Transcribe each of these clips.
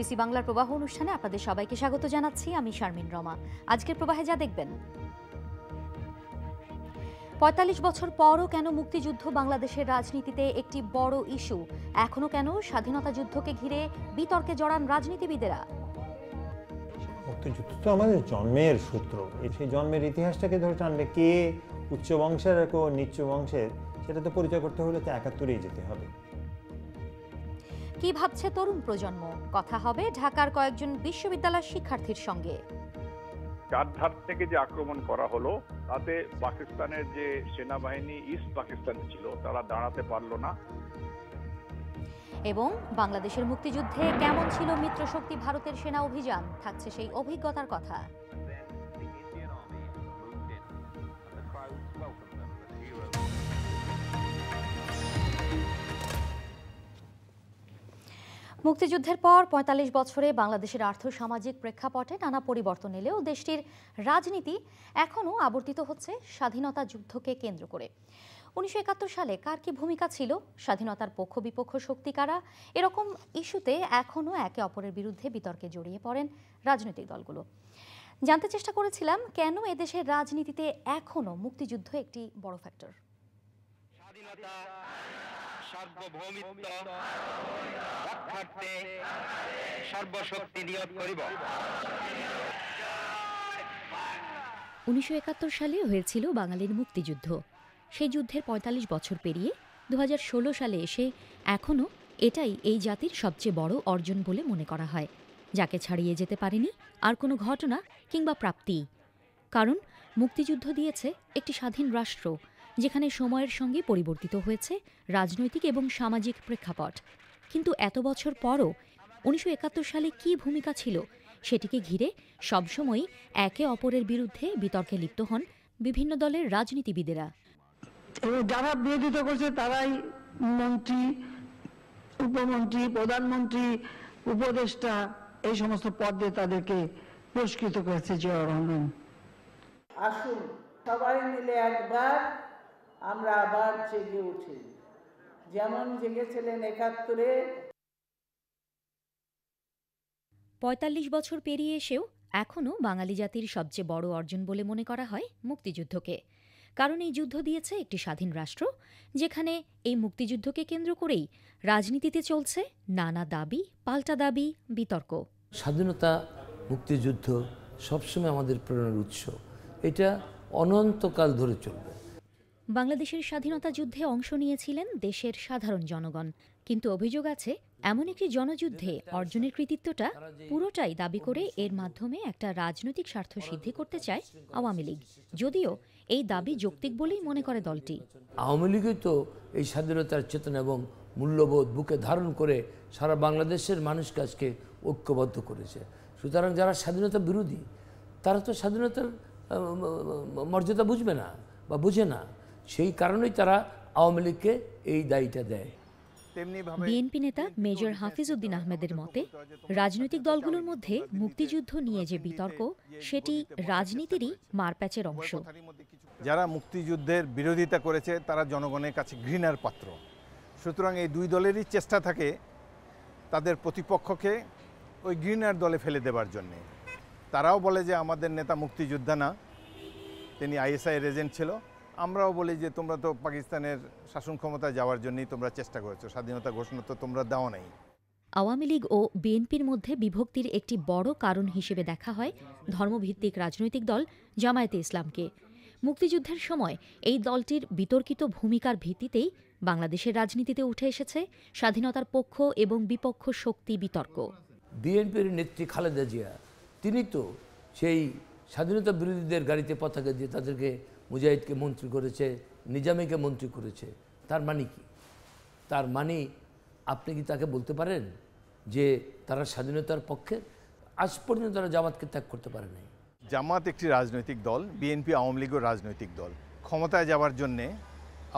BBC বাংলার প্রবাহ অনুষ্ঠানে আপনাদের সবাইকে স্বাগত জানাচ্ছি আমি শারমিন রমা আজকের প্রবাহে যা দেখবেন পঁয়তাল্লিশ বছর পরও কেন মুক্তিযুদ্ধ বাংলাদেশের রাজনীতিতে একটি বড় ইস্যু এখনও কেন স্বাধীনতা যুদ্ধকে ঘিরে বিতর্কে জড়ান রাজনীতিবিদেরা মুক্তিযুদ্ধ তো আমাদের জন্মের সূত্র সেই জন্মের ইতিহাসটাকে ধরে টানলে কে উচ্চ বংশের আর নিচ্চ বংশের সেটা তো পরিচয় করতে হলে তো একাত্তরেই যেতে হবে কি ভাবছে তরুণ প্রজন্ম কথা হবে ঢাকার কয়েকজন বিশ্ববিদ্যালয় শিক্ষার্থীর সঙ্গে চারধার থেকে যে আক্রমণ করা হলো তাতে পাকিস্তানের যে সেনাবাহিনী ইস্ট পাকিস্তানে ছিল তারা দাঁড়াতে পারলো না এবং বাংলাদেশের মুক্তিযুদ্ধে কেমন ছিল মিত্রশক্তি ভারতের সেনা অভিযান থাকছে সেই অভিজ্ঞতার কথা মুক্তিযুদ্ধের পর ৪৫ বছরে বাংলাদেশের আর্থসামাজিক প্রেক্ষাপটে নানা পরিবর্তন এলেও দেশটির রাজনীতি এখনও আবর্তিত হচ্ছে স্বাধীনতা যুদ্ধকে কেন্দ্র করে উনিশশো সালে কার কি ভূমিকা ছিল স্বাধীনতার পক্ষ বিপক্ষ শক্তি কারা এরকম ইস্যুতে এখনও একে অপরের বিরুদ্ধে বিতর্কে জড়িয়ে পড়েন রাজনৈতিক দলগুলো জানতে চেষ্টা করেছিলাম কেন এদেশের রাজনীতিতে এখনও মুক্তিযুদ্ধ একটি বড় ফ্যাক্টর স্বাধীনতা সার্বভৌমিত্ব রক্ষার্থে সর্বশক্তি নিয়োগ করিব উনিশশো সালে হয়েছিল বাঙালির মুক্তিযুদ্ধ সেই যুদ্ধের ৪৫ বছর পেরিয়ে দু সালে এসে এখনও এটাই এই জাতির সবচেয়ে বড় অর্জন বলে মনে করা হয় যাকে ছাড়িয়ে যেতে পারেনি আর কোনো ঘটনা কিংবা প্রাপ্তি কারণ মুক্তিযুদ্ধ দিয়েছে একটি স্বাধীন রাষ্ট্র যেখানে সময়ের সঙ্গে পরিবর্তিত হয়েছে রাজনৈতিক এবং সামাজিক প্রেক্ষাপট কিন্তু এত বছর পরও উনিশশো সালে কি ভূমিকা ছিল সেটিকে ঘিরে সবসময়ই একে অপরের বিরুদ্ধে বিতর্কে লিপ্ত হন বিভিন্ন দলের রাজনীতিবিদেরা এবং যারা বিরোধিতা করছে তারাই মন্ত্রী উপমন্ত্রী প্রধানমন্ত্রী উপদেষ্টা এই সমস্ত পদে তাদেরকে পুরস্কৃত করেছে জিয়া রহমান আসুন সবাই মিলে একবার আমরা আবার জেগে উঠি যেমন জেগেছিলেন একাত্তরে পঁয়তাল্লিশ বছর পেরিয়ে এসেও এখনও বাঙালি জাতির সবচেয়ে বড় অর্জন বলে মনে করা হয় মুক্তিযুদ্ধকে কারণ এই যুদ্ধ দিয়েছে একটি স্বাধীন রাষ্ট্র যেখানে এই মুক্তিযুদ্ধকে কেন্দ্র করেই রাজনীতিতে চলছে নানা দাবি পাল্টা দাবি বিতর্ক স্বাধীনতা মুক্তিযুদ্ধ সবসময় আমাদের প্রেরণার উৎস এটা অনন্তকাল ধরে চলবে বাংলাদেশের স্বাধীনতা যুদ্ধে অংশ নিয়েছিলেন দেশের সাধারণ জনগণ কিন্তু অভিযোগ আছে এমন একটি জনযুদ্ধে অর্জনের কৃতিত্বটা পুরোটাই দাবি করে এর মাধ্যমে একটা রাজনৈতিক স্বার্থ সিদ্ধি করতে চায় আওয়ামী লীগ যদিও এই দাবি যৌক্তিক বলেই মনে করে দলটি আওয়ামী লীগই তো এই স্বাধীনতার চেতনা এবং মূল্যবোধ বুকে ধারণ করে সারা বাংলাদেশের মানুষ কাজকে ঐক্যবদ্ধ করেছে সুতরাং যারা স্বাধীনতা বিরোধী তারা তো স্বাধীনতার মর্যাদা বুঝবে না বা বুঝে না সেই কারণেই তারা আওয়ামী লীগকে এই দায়ীটা দেয় বিএনপি নেতা মেজর হাফিজ উদ্দিন আহমেদের মতে রাজনৈতিক দলগুলোর মধ্যে মুক্তিযুদ্ধ নিয়ে যে বিতর্ক সেটি রাজনীতিরই মারপ্যাচের অংশ যারা মুক্তিযুদ্ধের বিরোধিতা করেছে তারা জনগণের কাছে ঘৃণার পাত্র সুতরাং এই দুই দলেরই চেষ্টা থাকে তাদের প্রতিপক্ষকে ওই ঘৃণার দলে ফেলে দেবার জন্যে তারাও বলে যে আমাদের নেতা মুক্তিযোদ্ধা না তিনি আইএসআই এজেন্ট ছিল আমরাও বলি যে তোমরা তো পাকিস্তানের শাসন ক্ষমতায় যাওয়ার জন্যই তোমরা চেষ্টা করেছো স্বাধীনতা ঘোষণা তো তোমরা দাও নাই আওয়ামী লীগ ও বিএনপির মধ্যে বিভক্তির একটি বড় কারণ হিসেবে দেখা হয় ধর্মভিত্তিক রাজনৈতিক দল জামায়াতে ইসলামকে মুক্তিযুদ্ধের সময় এই দলটির বিতর্কিত ভূমিকার ভিত্তিতেই বাংলাদেশের রাজনীতিতে উঠে এসেছে স্বাধীনতার পক্ষ এবং বিপক্ষ শক্তি বিতর্ক বিএনপির নেত্রী খালেদা জিয়া তিনি তো সেই স্বাধীনতা বিরোধীদের গাড়িতে পতাকা দিয়ে তাদেরকে মুজাহিদকে মন্ত্রী করেছে নিজামীকে মন্ত্রী করেছে তার মানে কি তার মানে আপনি কি তাকে বলতে পারেন যে তারা স্বাধীনতার পক্ষে আজ পর্যন্ত তারা জামাতকে ত্যাগ করতে পারে নাই জামাত একটি রাজনৈতিক দল বিএনপি আওয়ামী লীগও রাজনৈতিক দল ক্ষমতায় যাওয়ার জন্যে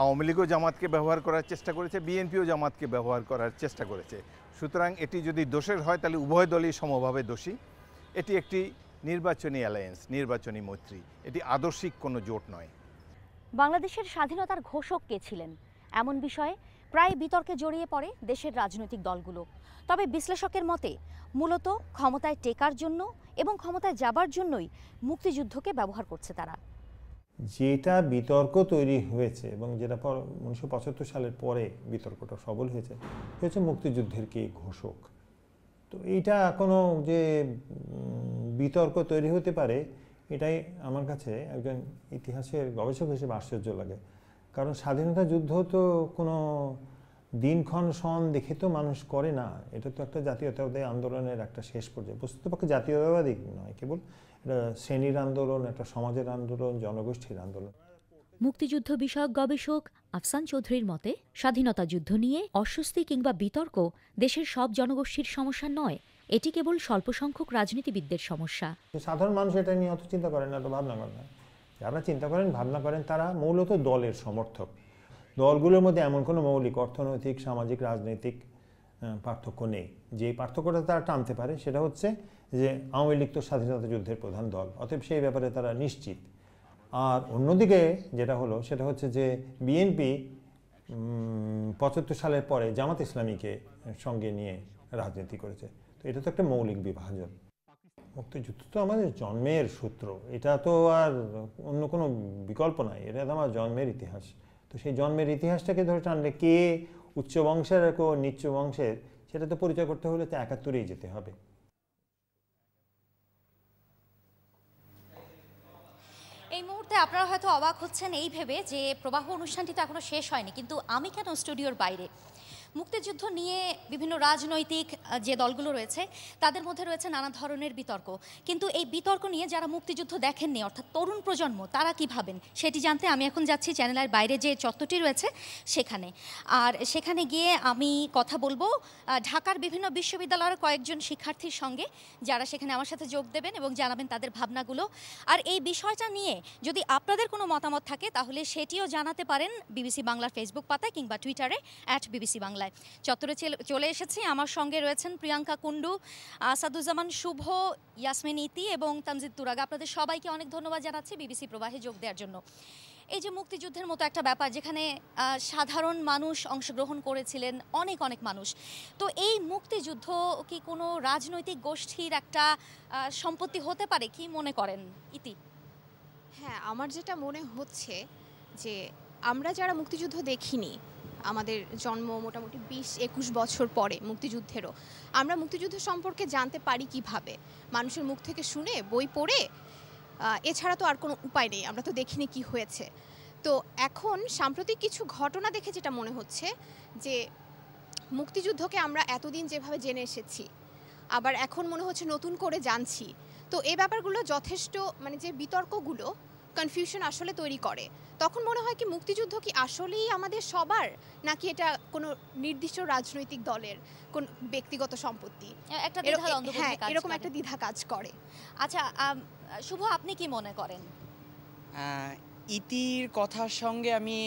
আওয়ামী লীগও জামাতকে ব্যবহার করার চেষ্টা করেছে বিএনপিও জামাতকে ব্যবহার করার চেষ্টা করেছে সুতরাং এটি যদি দোষের হয় তাহলে উভয় দলই সমভাবে দোষী এটি একটি নির্বাচনী অ্যালায়েন্স নির্বাচনী মৈত্রী এটি আদর্শিক কোনো জোট নয় বাংলাদেশের স্বাধীনতার ঘোষক কে ছিলেন এমন বিষয়ে প্রায় বিতর্কে জড়িয়ে পড়ে দেশের রাজনৈতিক দলগুলো তবে বিশ্লেষকের মতে মূলত ক্ষমতায় টেকার জন্য এবং ক্ষমতায় যাবার জন্যই মুক্তিযুদ্ধকে ব্যবহার করছে তারা যেটা বিতর্ক তৈরি হয়েছে এবং যেটা পর উনিশশো সালের পরে বিতর্কটা সবল হয়েছে হচ্ছে মুক্তিযুদ্ধের কে ঘোষক তো এইটা কোনো যে বিতর্ক তৈরি হতে পারে এটাই আমার কাছে একজন ইতিহাসের গবেষক হিসেবে আশ্চর্য লাগে কারণ স্বাধীনতা যুদ্ধ তো কোনো দিনক্ষণ সন দেখে তো মানুষ করে না এটা তো একটা জাতীয়তাবাদী আন্দোলনের একটা শেষ পর্যায়ে বস্তুতপক্ষে জাতীয়তাবাদী নয় কেবল এটা শ্রেণীর আন্দোলন একটা সমাজের আন্দোলন জনগোষ্ঠীর আন্দোলন মুক্তিযুদ্ধ বিষয়ক গবেষক আফসান চৌধুরীর মতে স্বাধীনতা যুদ্ধ নিয়ে অস্বস্তি কিংবা বিতর্ক দেশের সব জনগোষ্ঠীর সমস্যা নয় এটি কেবল স্বল্প সংখ্যক রাজনীতিবিদদের সমস্যা সাধারণ মানুষ এটা নিয়ে অত চিন্তা করেন না তো ভাবনা করেন না যারা চিন্তা করেন ভাবনা করেন তারা মূলত দলের সমর্থক দলগুলোর মধ্যে এমন কোনো মৌলিক অর্থনৈতিক সামাজিক রাজনৈতিক পার্থক্য নেই যে পার্থক্যটা তারা টানতে পারে সেটা হচ্ছে যে আওয়ামী লীগ তো স্বাধীনতা যুদ্ধের প্রধান দল অতএব সেই ব্যাপারে তারা নিশ্চিত আর অন্যদিকে যেটা হলো সেটা হচ্ছে যে বিএনপি পঁচাত্তর সালের পরে জামাত ইসলামীকে সঙ্গে নিয়ে রাজনীতি করেছে তো এটা তো একটা মৌলিক বিভাজন মুক্তিযুদ্ধ তো আমাদের জন্মের সূত্র এটা তো আর অন্য কোনো বিকল্প নাই এটা তো আমার জন্মের ইতিহাস তো সেই জন্মের ইতিহাসটাকে ধরে টানলে কে উচ্চ বংশের কো নিচ্চ বংশের সেটা তো পরিচয় করতে হলে তো একাত্তরেই যেতে হবে এই মুহূর্তে আপনারা হয়তো অবাক হচ্ছেন এই ভেবে যে প্রবাহ অনুষ্ঠানটি তো এখনো শেষ হয়নি কিন্তু আমি কেন স্টুডিওর বাইরে মুক্তিযুদ্ধ নিয়ে বিভিন্ন রাজনৈতিক যে দলগুলো রয়েছে তাদের মধ্যে রয়েছে নানা ধরনের বিতর্ক কিন্তু এই বিতর্ক নিয়ে যারা মুক্তিযুদ্ধ দেখেননি অর্থাৎ তরুণ প্রজন্ম তারা কি ভাবেন সেটি জানতে আমি এখন যাচ্ছি চ্যানেলের বাইরে যে চত্বরটি রয়েছে সেখানে আর সেখানে গিয়ে আমি কথা বলবো ঢাকার বিভিন্ন বিশ্ববিদ্যালয়ের কয়েকজন শিক্ষার্থীর সঙ্গে যারা সেখানে আমার সাথে যোগ দেবেন এবং জানাবেন তাদের ভাবনাগুলো আর এই বিষয়টা নিয়ে যদি আপনাদের কোনো মতামত থাকে তাহলে সেটিও জানাতে পারেন বিবিসি বাংলার ফেসবুক পাতায় কিংবা টুইটারে অ্যাট বিবিসি বাংলা বাংলায় চত্বরে চলে এসেছি আমার সঙ্গে রয়েছেন প্রিয়াঙ্কা কুণ্ডু আসাদুজ্জামান শুভ ইয়াসমিন ইতি এবং তামজিদ তুরাগ আপনাদের সবাইকে অনেক ধন্যবাদ জানাচ্ছি বিবিসি প্রবাহে যোগ দেওয়ার জন্য এই যে মুক্তিযুদ্ধের মতো একটা ব্যাপার যেখানে সাধারণ মানুষ অংশগ্রহণ করেছিলেন অনেক অনেক মানুষ তো এই মুক্তিযুদ্ধ কি কোনো রাজনৈতিক গোষ্ঠীর একটা সম্পত্তি হতে পারে কি মনে করেন ইতি হ্যাঁ আমার যেটা মনে হচ্ছে যে আমরা যারা মুক্তিযুদ্ধ দেখিনি আমাদের জন্ম মোটামুটি বিশ একুশ বছর পরে মুক্তিযুদ্ধেরও আমরা মুক্তিযুদ্ধ সম্পর্কে জানতে পারি কিভাবে মানুষের মুখ থেকে শুনে বই পড়ে এছাড়া তো আর কোনো উপায় নেই আমরা তো দেখিনি কি হয়েছে তো এখন সাম্প্রতিক কিছু ঘটনা দেখে যেটা মনে হচ্ছে যে মুক্তিযুদ্ধকে আমরা এতদিন যেভাবে জেনে এসেছি আবার এখন মনে হচ্ছে নতুন করে জানছি তো এই ব্যাপারগুলো যথেষ্ট মানে যে বিতর্কগুলো কনফিউশন আসলে তৈরি করে তখন মনে হয় কি মুক্তিযুদ্ধ কি আসলেই আমাদের সবার নাকি এটা কোনো নির্দিষ্ট রাজনৈতিক দলের কোন ব্যক্তিগত সম্পত্তি একটা হ্যাঁ, এরকম একটা দ্বিধা কাজ করে আচ্ছা শুভ আপনি কি মনে করেন ইতির কথার সঙ্গে আমি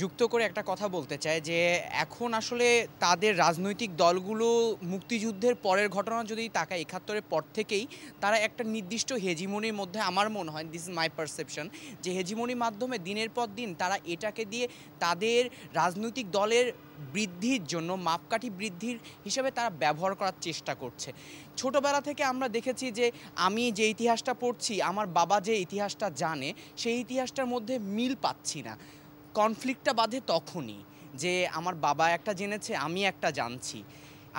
যুক্ত করে একটা কথা বলতে চাই যে এখন আসলে তাদের রাজনৈতিক দলগুলো মুক্তিযুদ্ধের পরের ঘটনা যদি তাকায় একাত্তরের পর থেকেই তারা একটা নির্দিষ্ট হেজিমনির মধ্যে আমার মনে হয় দিস ইজ মাই পারসেপশন যে হেজিমনির মাধ্যমে দিনের পর দিন তারা এটাকে দিয়ে তাদের রাজনৈতিক দলের বৃদ্ধির জন্য মাপকাঠি বৃদ্ধির হিসেবে তারা ব্যবহার করার চেষ্টা করছে ছোটবেলা থেকে আমরা দেখেছি যে আমি যে ইতিহাসটা পড়ছি আমার বাবা যে ইতিহাসটা জানে সেই ইতিহাসটার মধ্যে মিল পাচ্ছি না কনফ্লিক্টটা বাঁধে তখনই যে আমার বাবা একটা জেনেছে আমি একটা জানছি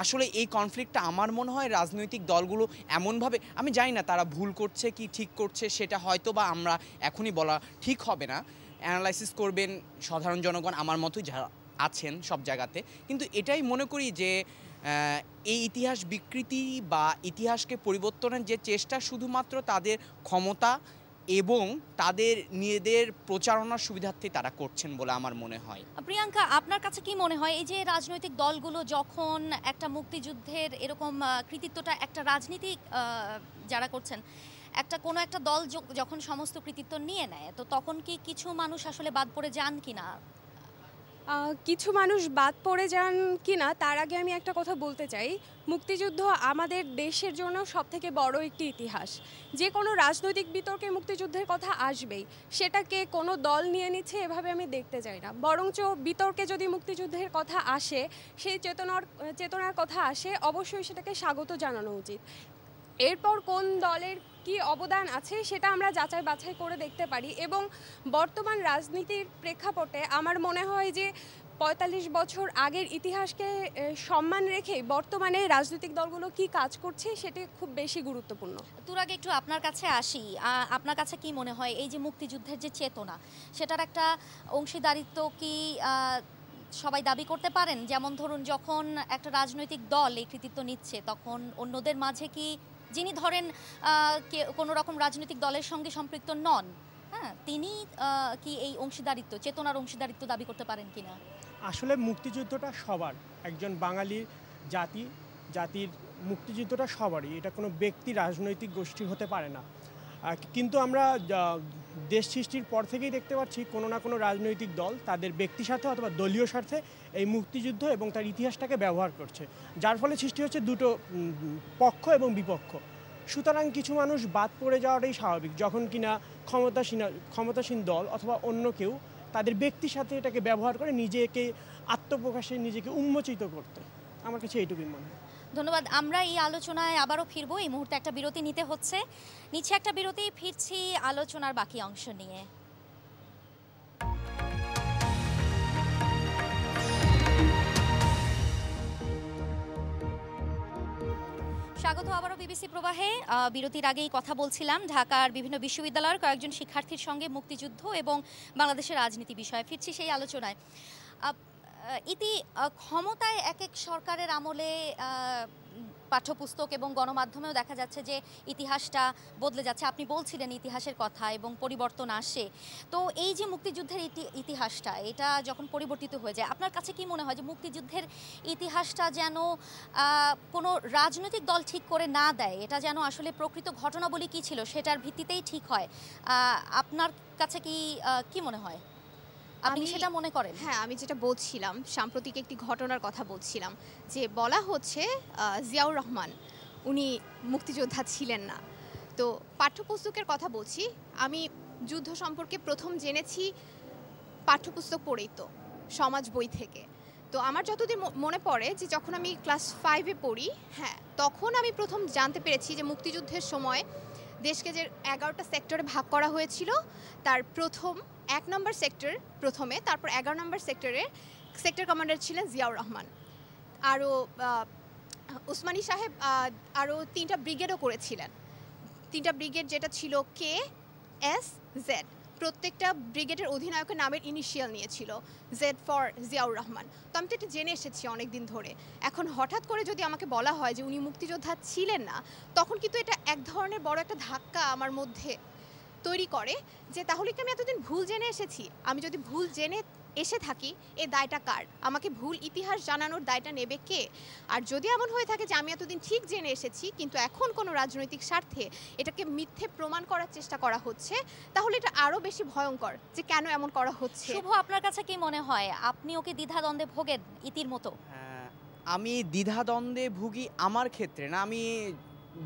আসলে এই কনফ্লিক্টটা আমার মনে হয় রাজনৈতিক দলগুলো এমনভাবে আমি জানি না তারা ভুল করছে কি ঠিক করছে সেটা হয়তো বা আমরা এখনই বলা ঠিক হবে না অ্যানালাইসিস করবেন সাধারণ জনগণ আমার মতোই যারা আছেন সব জায়গাতে কিন্তু এটাই মনে করি যে এই ইতিহাস বিকৃতি বা ইতিহাসকে পরিবর্তনের যে চেষ্টা শুধুমাত্র তাদের ক্ষমতা এবং তাদের নিজেদের প্রচারণার সুবিধার্থে তারা করছেন বলে আমার মনে হয় প্রিয়াঙ্কা আপনার কাছে কি মনে হয় এই যে রাজনৈতিক দলগুলো যখন একটা মুক্তিযুদ্ধের এরকম কৃতিত্বটা একটা রাজনীতিক যারা করছেন একটা কোনো একটা দল যখন সমস্ত কৃতিত্ব নিয়ে নেয় তো তখন কি কিছু মানুষ আসলে বাদ পড়ে যান কিনা কিছু মানুষ বাদ পড়ে যান কি না তার আগে আমি একটা কথা বলতে চাই মুক্তিযুদ্ধ আমাদের দেশের জন্য সব থেকে বড় একটি ইতিহাস যে কোনো রাজনৈতিক বিতর্কে মুক্তিযুদ্ধের কথা আসবেই সেটাকে কোনো দল নিয়ে নিচ্ছে এভাবে আমি দেখতে চাই না বরঞ্চ বিতর্কে যদি মুক্তিযুদ্ধের কথা আসে সেই চেতনার চেতনার কথা আসে অবশ্যই সেটাকে স্বাগত জানানো উচিত এরপর কোন দলের কি অবদান আছে সেটা আমরা যাচাই বাছাই করে দেখতে পারি এবং বর্তমান রাজনীতির প্রেক্ষাপটে আমার মনে হয় যে পঁয়তাল্লিশ বছর আগের ইতিহাসকে সম্মান রেখে বর্তমানে রাজনৈতিক দলগুলো কি কাজ করছে সেটি খুব বেশি গুরুত্বপূর্ণ তোর আগে একটু আপনার কাছে আসি আপনার কাছে কি মনে হয় এই যে মুক্তিযুদ্ধের যে চেতনা সেটার একটা অংশীদারিত্ব কি সবাই দাবি করতে পারেন যেমন ধরুন যখন একটা রাজনৈতিক দল এই কৃতিত্ব নিচ্ছে তখন অন্যদের মাঝে কি যিনি ধরেন কোনো রকম রাজনৈতিক দলের সঙ্গে সম্পৃক্ত নন হ্যাঁ তিনি কি এই অংশীদারিত্ব চেতনার অংশীদারিত্ব দাবি করতে পারেন কিনা আসলে মুক্তিযুদ্ধটা সবার একজন বাঙালি জাতি জাতির মুক্তিযুদ্ধটা সবারই এটা কোনো ব্যক্তি রাজনৈতিক গোষ্ঠী হতে পারে না কিন্তু আমরা দেশ সৃষ্টির পর থেকেই দেখতে পাচ্ছি কোনো না কোনো রাজনৈতিক দল তাদের ব্যক্তি স্বার্থে অথবা দলীয় স্বার্থে এই মুক্তিযুদ্ধ এবং তার ইতিহাসটাকে ব্যবহার করছে যার ফলে সৃষ্টি হচ্ছে দুটো পক্ষ এবং বিপক্ষ সুতরাং কিছু মানুষ বাদ পড়ে যাওয়াটাই স্বাভাবিক যখন কিনা ক্ষমতাসীন ক্ষমতাসীন দল অথবা অন্য কেউ তাদের ব্যক্তির সাথে এটাকে ব্যবহার করে নিজেকে আত্মপ্রকাশে নিজেকে উন্মোচিত করতে আমার কাছে এইটুকুই মনে হয় ধন্যবাদ আমরা এই আলোচনায় আবারও ফিরবো এই মুহূর্তে একটা বিরতি নিতে হচ্ছে নিচে একটা বিরতি ফিরছি আলোচনার বাকি অংশ নিয়ে স্বাগত আবারও বিবিসি প্রবাহে বিরতির আগেই কথা বলছিলাম ঢাকার বিভিন্ন বিশ্ববিদ্যালয়ের কয়েকজন শিক্ষার্থীর সঙ্গে মুক্তিযুদ্ধ এবং বাংলাদেশের রাজনীতি বিষয়ে ফিরছি সেই আলোচনায় ইতি ক্ষমতায় এক এক সরকারের আমলে পাঠ্যপুস্তক এবং গণমাধ্যমেও দেখা যাচ্ছে যে ইতিহাসটা বদলে যাচ্ছে আপনি বলছিলেন ইতিহাসের কথা এবং পরিবর্তন আসে তো এই যে মুক্তিযুদ্ধের ইতিহাসটা এটা যখন পরিবর্তিত হয়ে যায় আপনার কাছে কি মনে হয় যে মুক্তিযুদ্ধের ইতিহাসটা যেন কোনো রাজনৈতিক দল ঠিক করে না দেয় এটা যেন আসলে প্রকৃত ঘটনাবলী কি ছিল সেটার ভিত্তিতেই ঠিক হয় আপনার কাছে কি কি মনে হয় আপনি সেটা মনে করেন হ্যাঁ আমি যেটা বলছিলাম সাম্প্রতিক একটি ঘটনার কথা বলছিলাম যে বলা হচ্ছে জিয়াউর রহমান উনি মুক্তিযোদ্ধা ছিলেন না তো পাঠ্যপুস্তকের কথা বলছি আমি যুদ্ধ সম্পর্কে প্রথম জেনেছি পাঠ্যপুস্তক পড়েই তো সমাজ বই থেকে তো আমার যতদিন মনে পড়ে যে যখন আমি ক্লাস ফাইভে পড়ি হ্যাঁ তখন আমি প্রথম জানতে পেরেছি যে মুক্তিযুদ্ধের সময় দেশকে যে এগারোটা সেক্টরে ভাগ করা হয়েছিল তার প্রথম এক নম্বর সেক্টর প্রথমে তারপর এগারো নম্বর সেক্টরের সেক্টর কমান্ডার ছিলেন জিয়াউর রহমান আরও উসমানী সাহেব আরও তিনটা ব্রিগেডও করেছিলেন তিনটা ব্রিগেড যেটা ছিল কে এস জেড প্রত্যেকটা ব্রিগেডের অধিনায়কের নামের ইনিশিয়াল নিয়েছিল জেড ফর জিয়াউর রহমান তো আমি তো এটা জেনে এসেছি অনেক দিন ধরে এখন হঠাৎ করে যদি আমাকে বলা হয় যে উনি মুক্তিযোদ্ধা ছিলেন না তখন কিন্তু এটা এক ধরনের বড় একটা ধাক্কা আমার মধ্যে তৈরি করে যে তাহলে কি আমি এতদিন ভুল জেনে এসেছি আমি যদি ভুল জেনে এসে থাকি এ দায়টা কার আমাকে ভুল ইতিহাস জানানোর দায়টা নেবে কে আর যদি এমন হয়ে থাকে যে আমি এতদিন ঠিক জেনে এসেছি কিন্তু এখন কোনো রাজনৈতিক স্বার্থে এটাকে মিথ্যে প্রমাণ করার চেষ্টা করা হচ্ছে তাহলে এটা আরও বেশি ভয়ঙ্কর যে কেন এমন করা হচ্ছে শুভ আপনার কাছে কি মনে হয় আপনি ওকে দ্বিধাদ্বন্দ্বে ভোগেন ইতির মতো হ্যাঁ, আমি দ্বিধাদ্বন্দ্বে ভুগি আমার ক্ষেত্রে না আমি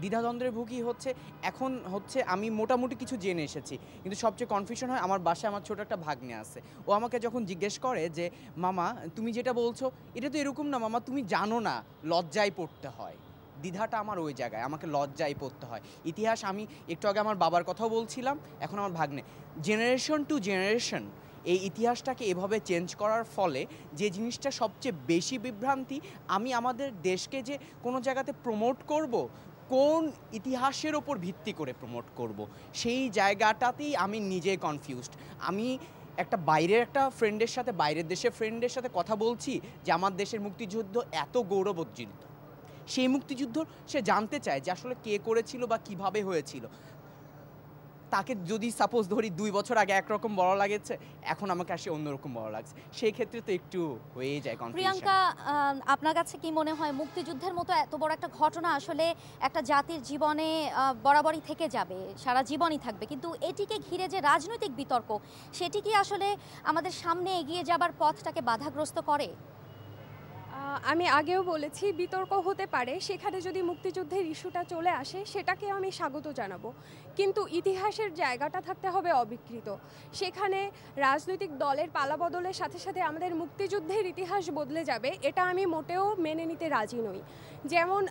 দ্বিধাদ্বন্দ্বের ভুগি হচ্ছে এখন হচ্ছে আমি মোটামুটি কিছু জেনে এসেছি কিন্তু সবচেয়ে কনফিউশন হয় আমার বাসায় আমার ছোটো একটা ভাগ্নে আছে ও আমাকে যখন জিজ্ঞেস করে যে মামা তুমি যেটা বলছো এটা তো এরকম না মামা তুমি জানো না লজ্জায় পড়তে হয় দ্বিধাটা আমার ওই জায়গায় আমাকে লজ্জায় পড়তে হয় ইতিহাস আমি একটু আগে আমার বাবার কথাও বলছিলাম এখন আমার ভাগ্নে জেনারেশন টু জেনারেশন এই ইতিহাসটাকে এভাবে চেঞ্জ করার ফলে যে জিনিসটা সবচেয়ে বেশি বিভ্রান্তি আমি আমাদের দেশকে যে কোনো জায়গাতে প্রমোট করব কোন ইতিহাসের ওপর ভিত্তি করে প্রমোট করব। সেই জায়গাটাতেই আমি নিজে কনফিউজড আমি একটা বাইরের একটা ফ্রেন্ডের সাথে বাইরের দেশের ফ্রেন্ডের সাথে কথা বলছি যে আমার দেশের মুক্তিযুদ্ধ এত গৌরবোজ্জীবিত সেই মুক্তিযুদ্ধ সে জানতে চায় যে আসলে কে করেছিল বা কিভাবে হয়েছিল তাকে যদি সাপোজ ধরি দুই বছর আগে একরকম বড় লাগেছে এখন আমাকে আসে অন্যরকম বড় লাগছে সেই ক্ষেত্রে তো একটু হয়ে যায় প্রিয়াঙ্কা আপনার কাছে কি মনে হয় মুক্তিযুদ্ধের মতো এত বড় একটা ঘটনা আসলে একটা জাতির জীবনে বরাবরই থেকে যাবে সারা জীবনই থাকবে কিন্তু এটিকে ঘিরে যে রাজনৈতিক বিতর্ক সেটি কি আসলে আমাদের সামনে এগিয়ে যাবার পথটাকে বাধাগ্রস্ত করে আমি আগেও বলেছি বিতর্ক হতে পারে সেখানে যদি মুক্তিযুদ্ধের ইস্যুটা চলে আসে সেটাকে আমি স্বাগত জানাবো কিন্তু ইতিহাসের জায়গাটা থাকতে হবে অবিকৃত সেখানে রাজনৈতিক দলের পালা বদলের সাথে সাথে আমাদের মুক্তিযুদ্ধের ইতিহাস বদলে যাবে এটা আমি মোটেও মেনে নিতে রাজি নই যেমন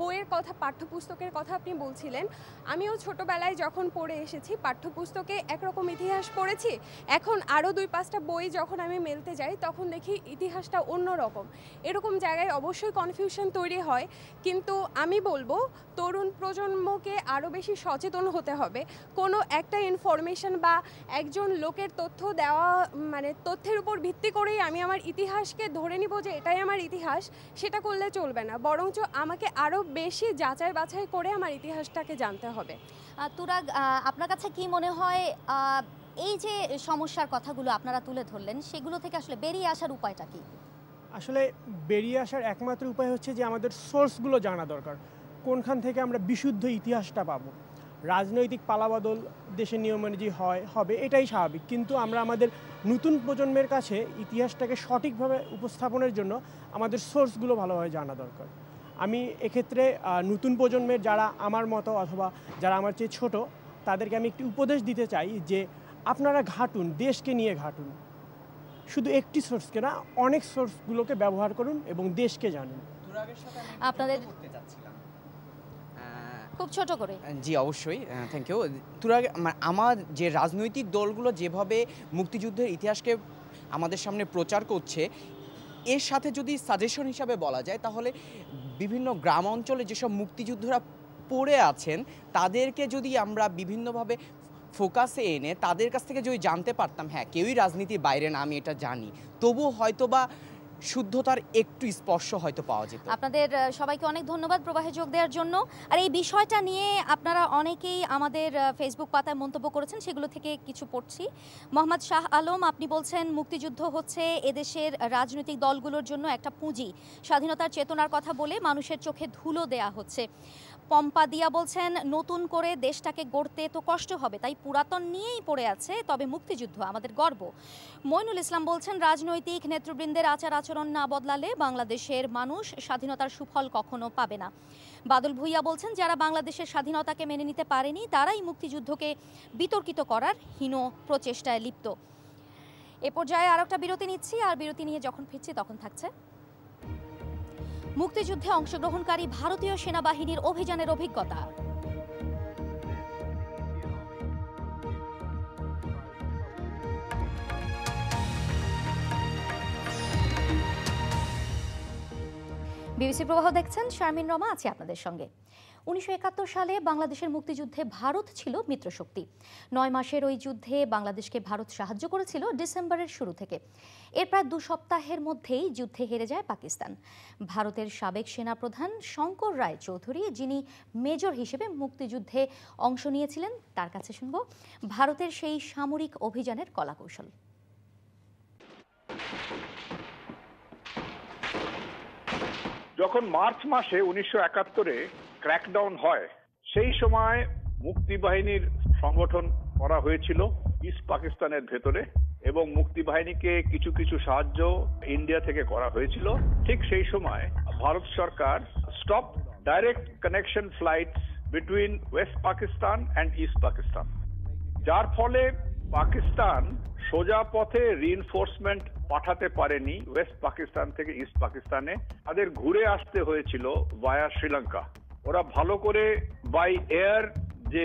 বইয়ের কথা পাঠ্যপুস্তকের কথা আপনি বলছিলেন আমিও ছোটোবেলায় যখন পড়ে এসেছি পাঠ্যপুস্তকে একরকম ইতিহাস পড়েছি এখন আরও দুই পাঁচটা বই যখন আমি মেলতে যাই তখন দেখি ইতিহাসটা অন্যরকম এরকম জায়গায় অবশ্যই কনফিউশন তৈরি হয় কিন্তু আমি বলবো তরুণ প্রজন্মকে আরও বেশি সচেতন হতে হবে কোনো একটা ইনফরমেশন বা একজন লোকের তথ্য দেওয়া মানে তথ্যের উপর ভিত্তি করেই আমি আমার ইতিহাসকে ধরে নিব যে এটাই আমার ইতিহাস সেটা করলে চলবে না বরঞ্চ আমাকে আরও বেশি যাচাই বাছাই করে আমার ইতিহাসটাকে জানতে হবে তুরাগ আপনার কাছে কি মনে হয় এই যে সমস্যার কথাগুলো আপনারা তুলে ধরলেন সেগুলো থেকে আসলে বেরিয়ে আসার উপায়টা কী আসলে বেরিয়ে আসার একমাত্র উপায় হচ্ছে যে আমাদের সোর্সগুলো জানা দরকার কোনখান থেকে আমরা বিশুদ্ধ ইতিহাসটা পাবো রাজনৈতিক পালাবদল দেশের অনুযায়ী হয় হবে এটাই স্বাভাবিক কিন্তু আমরা আমাদের নতুন প্রজন্মের কাছে ইতিহাসটাকে সঠিকভাবে উপস্থাপনের জন্য আমাদের সোর্সগুলো ভালোভাবে জানা দরকার আমি এক্ষেত্রে নতুন প্রজন্মের যারা আমার মতো অথবা যারা আমার চেয়ে ছোট তাদেরকে আমি একটি উপদেশ দিতে চাই যে আপনারা ঘাটুন দেশকে নিয়ে ঘাটুন শুধু একটি সোর্সকে না অনেক সোর্সগুলোকে ব্যবহার করুন এবং দেশকে জানুন আপনাদের খুব ছোট করে জি অবশ্যই থ্যাংক ইউ তুরাগ আমার যে রাজনৈতিক দলগুলো যেভাবে মুক্তিযুদ্ধের ইতিহাসকে আমাদের সামনে প্রচার করছে এর সাথে যদি সাজেশন হিসাবে বলা যায় তাহলে বিভিন্ন গ্রাম অঞ্চলে যেসব মুক্তিযুদ্ধরা পড়ে আছেন তাদেরকে যদি আমরা বিভিন্নভাবে ফোকাসে এনে তাদের কাছ থেকে যদি জানতে পারতাম হ্যাঁ কেউই রাজনীতির বাইরে না আমি এটা জানি তবু হয়তো বা শুদ্ধতার একটু স্পর্শ হয়তো পাওয়া যেত আপনাদের সবাইকে অনেক ধন্যবাদ প্রবাহে যোগ দেওয়ার জন্য আর এই বিষয়টা নিয়ে আপনারা অনেকেই আমাদের ফেসবুক পাতায় মন্তব্য করেছেন সেগুলো থেকে কিছু পড়ছি মোহাম্মদ শাহ আলম আপনি বলছেন মুক্তিযুদ্ধ হচ্ছে এদেশের রাজনৈতিক দলগুলোর জন্য একটা পুঁজি স্বাধীনতার চেতনার কথা বলে মানুষের চোখে ধুলো দেয়া হচ্ছে পম্পা দিয়া বলছেন নতুন করে দেশটাকে গড়তে তো কষ্ট হবে তাই পুরাতন নিয়েই পড়ে আছে তবে মুক্তিযুদ্ধ আমাদের গর্ব মইনুল ইসলাম বলছেন রাজনৈতিক নেতৃবৃন্দের আচার আচরণ না বদলালে বাংলাদেশের মানুষ স্বাধীনতার সুফল কখনো পাবে না বাদল ভুইয়া বলছেন যারা বাংলাদেশের স্বাধীনতাকে মেনে নিতে পারেনি তারাই মুক্তিযুদ্ধকে বিতর্কিত করার হীন প্রচেষ্টায় লিপ্ত এ পর্যায়ে আর একটা বিরতি নিচ্ছি আর বিরতি নিয়ে যখন ফিরছি তখন থাকছে মুক্তিযুদ্ধে অংশগ্রহণকারী ভারতীয় সেনাবাহিনীর অভিযানের অভিজ্ঞতা বিবিসি প্রবাহ দেখছেন শারমিন রমা আছে আপনাদের সঙ্গে উনিশশো সালে বাংলাদেশের মুক্তিযুদ্ধে ভারত ছিল মিত্রশক্তি নয় মাসের ওই যুদ্ধে বাংলাদেশকে ভারত সাহায্য করেছিল ডিসেম্বরের শুরু থেকে এর প্রায় দু সপ্তাহের মধ্যেই যুদ্ধে হেরে যায় পাকিস্তান ভারতের সাবেক সেনাপ্রধান শঙ্কর রায় চৌধুরী যিনি মেজর হিসেবে মুক্তিযুদ্ধে অংশ নিয়েছিলেন তার কাছে শুনব ভারতের সেই সামরিক অভিযানের কলাকৌশল যখন মার্চ মাসে উনিশশো একাত্তরে ক্র্যাকডাউন হয় সেই সময় মুক্তি বাহিনীর সংগঠন করা হয়েছিল ইস্ট পাকিস্তানের ভেতরে এবং মুক্তি বাহিনীকে কিছু কিছু সাহায্য ইন্ডিয়া থেকে করা হয়েছিল ঠিক সেই সময় ভারত সরকার stop direct connection flight between West Pakistan and East Pakistan যার ফলে পাকিস্তান সোজা পথে রিইনফোর্সমেন্ট পাঠাতে পারেনি ওয়েস্ট পাকিস্তান থেকে ইস্ট পাকিস্তানে তাদের ঘুরে আসতে হয়েছিল ভায়া শ্রীলঙ্কা ওরা ভালো করে বাই এয়ার যে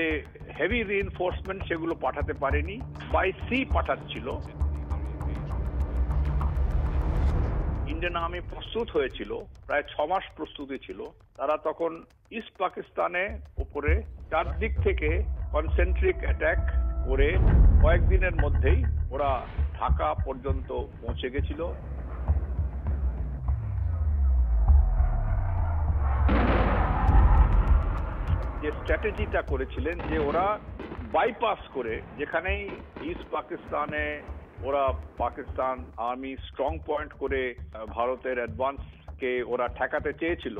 হেভি রিএনফোর্সমেন্ট সেগুলো পাঠাতে পারেনি বাই সি পাঠাচ্ছিল ইন্ডিয়ান আর্মি প্রস্তুত হয়েছিল প্রায় ছ মাস প্রস্তুতি ছিল তারা তখন ইস্ট পাকিস্তানে উপরে চারদিক থেকে কনসেন্ট্রিক অ্যাটাক করে কয়েকদিনের মধ্যেই ওরা ঢাকা পর্যন্ত পৌঁছে গেছিল যে স্ট্র্যাটেজিটা করেছিলেন যে ওরা বাইপাস করে যেখানেই ইস্ট পাকিস্তানে ওরা পাকিস্তান আর্মি স্ট্রং পয়েন্ট করে ভারতের অ্যাডভান্সকে ওরা ঠেকাতে চেয়েছিল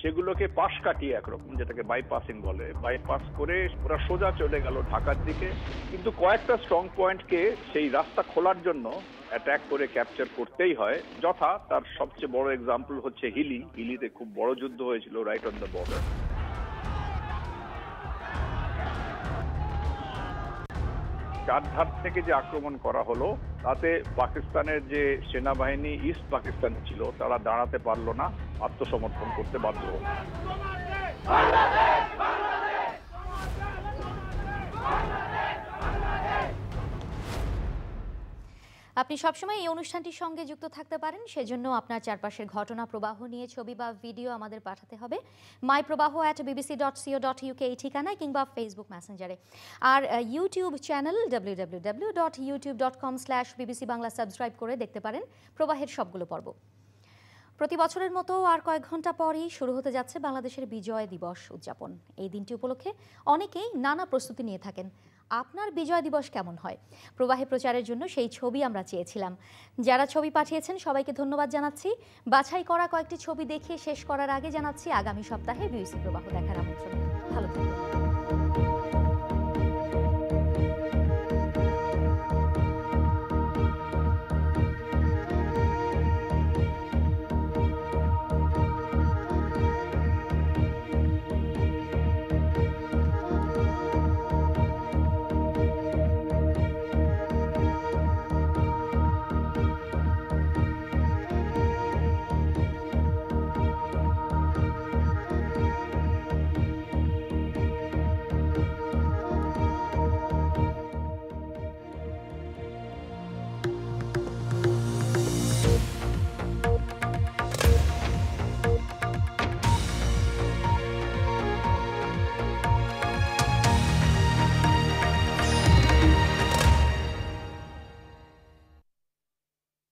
সেগুলোকে পাশ কাটিয়ে একরকম যেটাকে বাইপাসিং বলে বাইপাস করে ওরা সোজা চলে গেল ঢাকার দিকে কিন্তু কয়েকটা স্ট্রং পয়েন্টকে সেই রাস্তা খোলার জন্য অ্যাট্যাক করে ক্যাপচার করতেই হয় যথা তার সবচেয়ে বড় এক্সাম্পল হচ্ছে হিলি হিলিতে খুব বড় যুদ্ধ হয়েছিল রাইট অন দ্য বর্ডার চারধার থেকে যে আক্রমণ করা হলো তাতে পাকিস্তানের যে সেনাবাহিনী ইস্ট পাকিস্তান ছিল তারা দাঁড়াতে পারলো না আত্মসমর্পণ করতে বাধ্য হল আপনি সবসময় এই অনুষ্ঠানটির সঙ্গে যুক্ত থাকতে পারেন সেজন্য আপনার চারপাশের ঘটনা প্রবাহ নিয়ে ছবি বা ভিডিও আমাদের পাঠাতে হবে মাই প্রবাহ at BBC dot co dot UK এই ঠিকানায় কিংবা ফেসবুক মেসেঞ্জারে আর YouTube channel W W W dot YouTube dot com slash BBC Bangla subscribe করে দেখতে পারেন প্রবাহের সবগুলো পর্ব প্রতি বছরের মতো আর কয়েক ঘন্টা পরই শুরু হতে যাচ্ছে বাংলাদেশের বিজয় দিবস উদযাপন এই দিনটি উপলক্ষে অনেকেই নানা প্রস্তুতি নিয়ে থাকেন আপনার বিজয় দিবস কেমন হয় প্রবাহে প্রচারের জন্য সেই ছবি আমরা চেয়েছিলাম যারা ছবি পাঠিয়েছেন সবাইকে ধন্যবাদ জানাচ্ছি বাছাই করা কয়েকটি ছবি দেখে শেষ করার আগে জানাচ্ছি আগামী সপ্তাহে বিউসি প্রবাহ দেখার আমন্ত্রণ ভালো থাকবেন